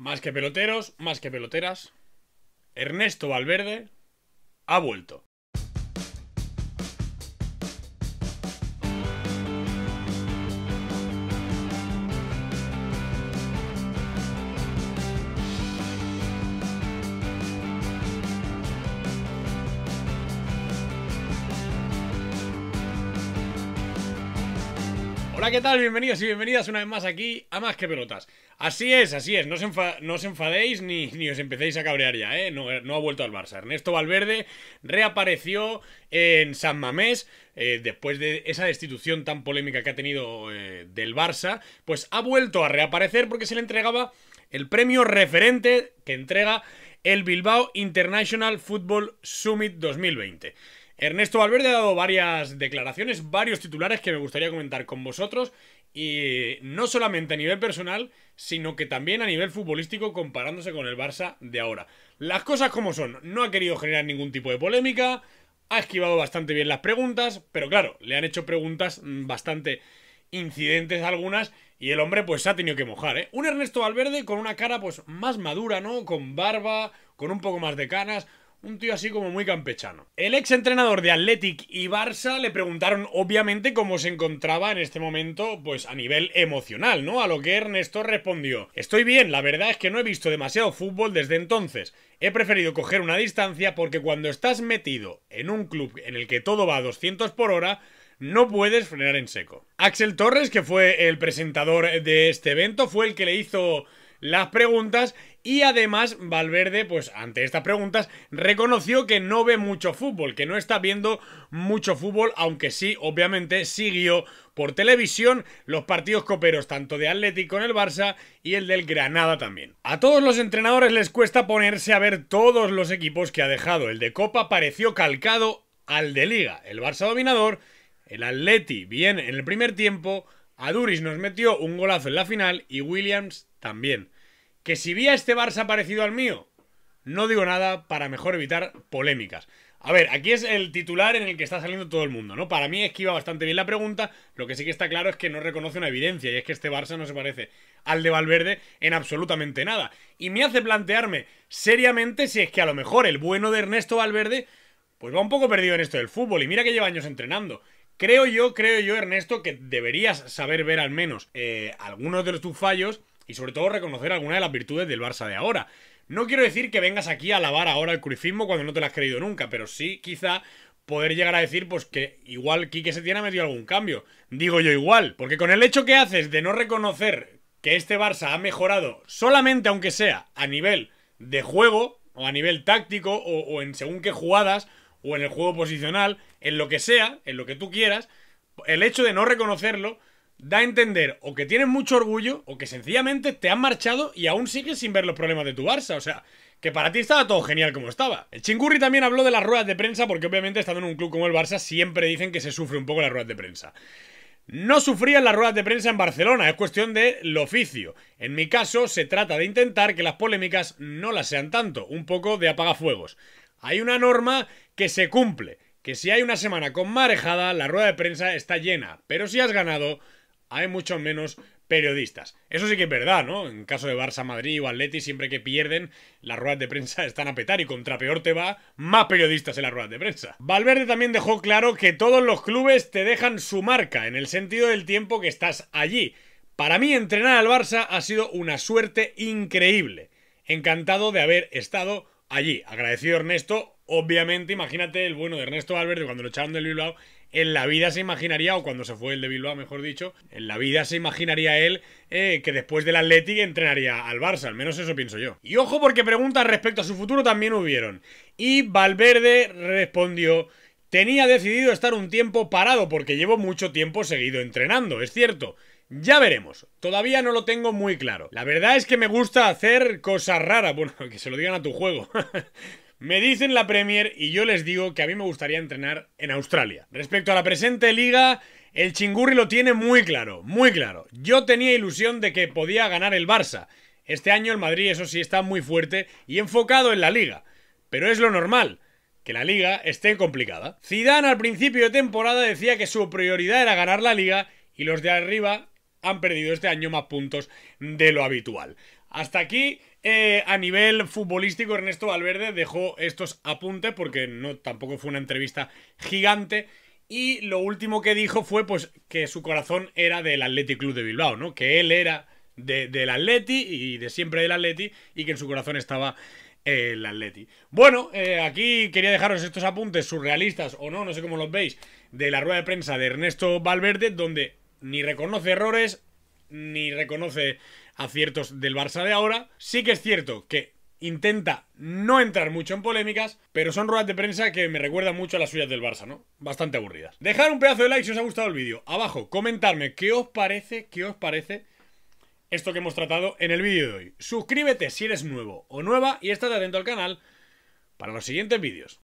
Más que peloteros, más que peloteras, Ernesto Valverde ha vuelto. Hola, ¿qué tal? Bienvenidos y bienvenidas una vez más aquí a Más que Pelotas. Así es, así es, no os, enfadéis ni, ni, os empecéis a cabrear ya, ¿eh? No, ha vuelto al Barça. Ernesto Valverde reapareció en San Mamés eh, después de esa destitución tan polémica que ha tenido eh, del Barça, pues ha vuelto a reaparecer porque se le entregaba el premio referente que entrega el Bilbao International Football Summit 2020. Ernesto Valverde ha dado varias declaraciones, varios titulares que me gustaría comentar con vosotros y no solamente a nivel personal, sino que también a nivel futbolístico comparándose con el Barça de ahora. Las cosas como son, no ha querido generar ningún tipo de polémica, ha esquivado bastante bien las preguntas, pero claro, le han hecho preguntas mm, bastante incidentes algunas y el hombre pues ha tenido que mojar, ¿eh? Un Ernesto Valverde con una cara pues más madura, ¿no? Con barba, con un poco más de canas, un tío así como muy campechano. El ex entrenador de Athletic y Barça le preguntaron obviamente cómo se encontraba en este momento, pues a nivel emocional, ¿no? A lo que Ernesto respondió, estoy bien, la verdad es que no he visto demasiado fútbol desde entonces. He preferido coger una distancia porque cuando estás metido en un club en el que todo va a 200 por hora, no puedes frenar en seco. Axel Torres, que fue el presentador de este evento, fue el que le hizo las preguntas y además, Valverde, pues ante estas preguntas, reconoció que no ve mucho fútbol, que no está viendo mucho fútbol, aunque sí, obviamente, siguió por televisión los partidos coperos tanto de Atlético con el Barça y el del Granada también. A todos los entrenadores les cuesta ponerse a ver todos los equipos que ha dejado. El de Copa pareció calcado al de Liga. El Barça dominador, el Atleti bien en el primer tiempo, Duris nos metió un golazo en la final y Williams también. Que si vi a este Barça parecido al mío, no digo nada para mejor evitar polémicas. A ver, aquí es el titular en el que está saliendo todo el mundo, ¿no? Para mí esquiva bastante bien la pregunta, lo que sí que está claro es que no reconoce una evidencia, y es que este Barça no se parece al de Valverde en absolutamente nada. Y me hace plantearme seriamente si es que a lo mejor el bueno de Ernesto Valverde, pues va un poco perdido en esto del fútbol, y mira que lleva años entrenando. Creo yo, creo yo, Ernesto, que deberías saber ver al menos eh, algunos de tus fallos y sobre todo reconocer algunas de las virtudes del Barça de ahora. No quiero decir que vengas aquí a alabar ahora el crufismo cuando no te lo has creído nunca, pero sí quizá poder llegar a decir pues que igual Quique Setién ha metido algún cambio. Digo yo igual, porque con el hecho que haces de no reconocer que este Barça ha mejorado solamente aunque sea a nivel de juego o a nivel táctico o, o en según qué jugadas o en el juego posicional, en lo que sea, en lo que tú quieras, el hecho de no reconocerlo da a entender o que tienes mucho orgullo o que sencillamente te han marchado y aún sigues sin ver los problemas de tu Barça. O sea, que para ti estaba todo genial como estaba. El Chingurri también habló de las ruedas de prensa porque obviamente estando en un club como el Barça siempre dicen que se sufre un poco las ruedas de prensa. No sufrían las ruedas de prensa en Barcelona, es cuestión del oficio. En mi caso, se trata de intentar que las polémicas no las sean tanto, un poco de apagafuegos. Hay una norma que se cumple, que si hay una semana con marejada, la rueda de prensa está llena, pero si has ganado, hay mucho menos periodistas. Eso sí que es verdad, ¿no? En caso de Barça, Madrid o Atleti, siempre que pierden, las ruedas de prensa están a petar y contra peor te va, más periodistas en las ruedas de prensa. Valverde también dejó claro que todos los clubes te dejan su marca, en el sentido del tiempo que estás allí. Para mí, entrenar al Barça ha sido una suerte increíble. Encantado de haber estado allí. Agradecido Ernesto, obviamente, imagínate el bueno de Ernesto Valverde cuando lo echaron del Bilbao, en la vida se imaginaría, o cuando se fue el de Bilbao, mejor dicho, en la vida se imaginaría él eh, que después del Athletic entrenaría al Barça, al menos eso pienso yo. Y ojo porque preguntas respecto a su futuro también hubieron. Y Valverde respondió... Tenía decidido estar un tiempo parado porque llevo mucho tiempo seguido entrenando, es cierto, ya veremos. Todavía no lo tengo muy claro. La verdad es que me gusta hacer cosas raras. Bueno, que se lo digan a tu juego. Me dicen la Premier y yo les digo que a mí me gustaría entrenar en Australia. Respecto a la presente liga, el chingurri lo tiene muy claro, muy claro. Yo tenía ilusión de que podía ganar el Barça. Este año el Madrid, eso sí, está muy fuerte y enfocado en la liga. Pero es lo normal, que la liga esté complicada. Zidane al principio de temporada decía que su prioridad era ganar la liga y los de arriba han perdido este año más puntos de lo habitual. Hasta aquí eh, a nivel futbolístico, Ernesto Valverde dejó estos apuntes porque no, tampoco fue una entrevista gigante. Y lo último que dijo fue pues que su corazón era del Atleti Club de Bilbao, ¿no? Que él era del Atleti y de siempre del Atleti y que en su corazón estaba eh, el Atleti. Bueno, eh, aquí quería dejaros estos apuntes surrealistas o no, no sé cómo los veis, de la rueda de prensa de Ernesto Valverde, donde ni reconoce errores, ni reconoce aciertos del Barça de ahora. Sí que es cierto que intenta no entrar mucho en polémicas, pero son ruedas de prensa que me recuerdan mucho a las suyas del Barça, ¿no? Bastante aburridas. Dejar un pedazo de like si os ha gustado el vídeo. Abajo, comentarme qué os parece, qué os parece esto que hemos tratado en el vídeo de hoy. Suscríbete si eres nuevo o nueva y estate atento al canal para los siguientes vídeos.